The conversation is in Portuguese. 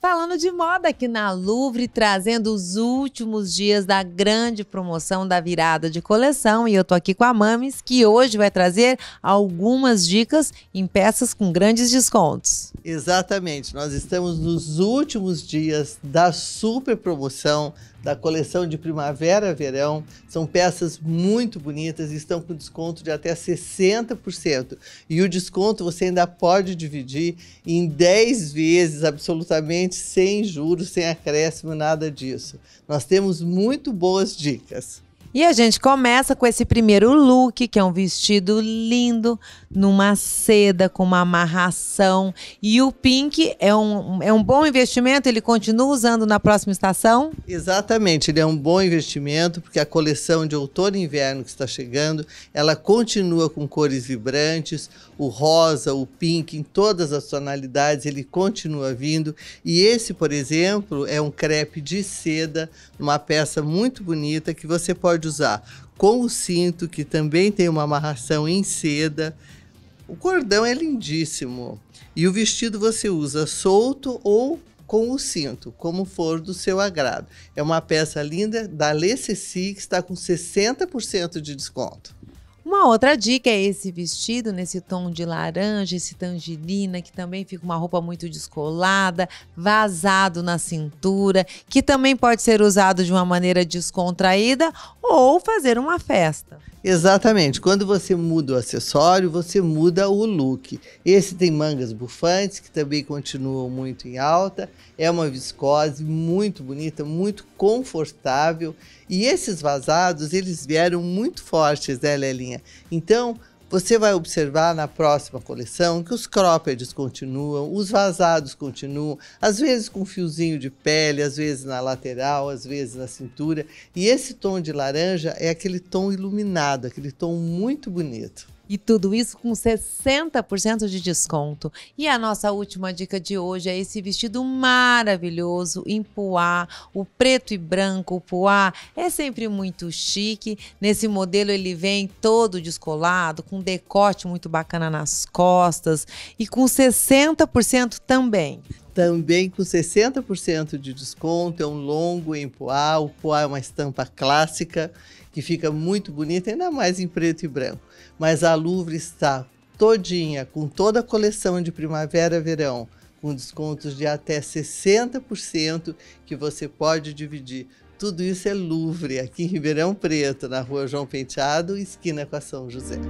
Falando de moda aqui na Louvre, trazendo os últimos dias da grande promoção da virada de coleção. E eu tô aqui com a Mames, que hoje vai trazer algumas dicas em peças com grandes descontos. Exatamente, nós estamos nos últimos dias da super promoção da coleção de primavera-verão. São peças muito bonitas e estão com desconto de até 60%. E o desconto você ainda pode dividir em 10 vezes absolutamente sem juros, sem acréscimo, nada disso. Nós temos muito boas dicas. E a gente começa com esse primeiro look, que é um vestido lindo, numa seda, com uma amarração. E o pink é um, é um bom investimento? Ele continua usando na próxima estação? Exatamente, ele é um bom investimento, porque a coleção de outono e inverno que está chegando, ela continua com cores vibrantes, o rosa, o pink, em todas as tonalidades, ele continua vindo. E esse, por exemplo, é um crepe de seda, uma peça muito bonita que você pode pode usar com o cinto, que também tem uma amarração em seda. O cordão é lindíssimo. E o vestido você usa solto ou com o cinto, como for do seu agrado. É uma peça linda da Lecce, que está com 60% de desconto. Uma outra dica é esse vestido nesse tom de laranja, esse tangerina, que também fica uma roupa muito descolada, vazado na cintura, que também pode ser usado de uma maneira descontraída ou fazer uma festa. Exatamente. Quando você muda o acessório, você muda o look. Esse tem mangas bufantes, que também continuam muito em alta. É uma viscose muito bonita, muito confortável. E esses vazados, eles vieram muito fortes, né, Lelinha? Então, você vai observar na próxima coleção que os croppeds continuam, os vazados continuam, às vezes com fiozinho de pele, às vezes na lateral, às vezes na cintura. E esse tom de laranja é aquele tom iluminado, aquele tom muito bonito. E tudo isso com 60% de desconto. E a nossa última dica de hoje é esse vestido maravilhoso em poá, o preto e branco, o poá é sempre muito chique. Nesse modelo ele vem todo descolado, com decote muito bacana nas costas e com 60% também também com 60% de desconto, é um longo em poá. O poá é uma estampa clássica que fica muito bonita, ainda mais em preto e branco. Mas a Louvre está todinha, com toda a coleção de primavera-verão, com descontos de até 60% que você pode dividir. Tudo isso é Louvre, aqui em Ribeirão Preto, na rua João Penteado, esquina com a São José.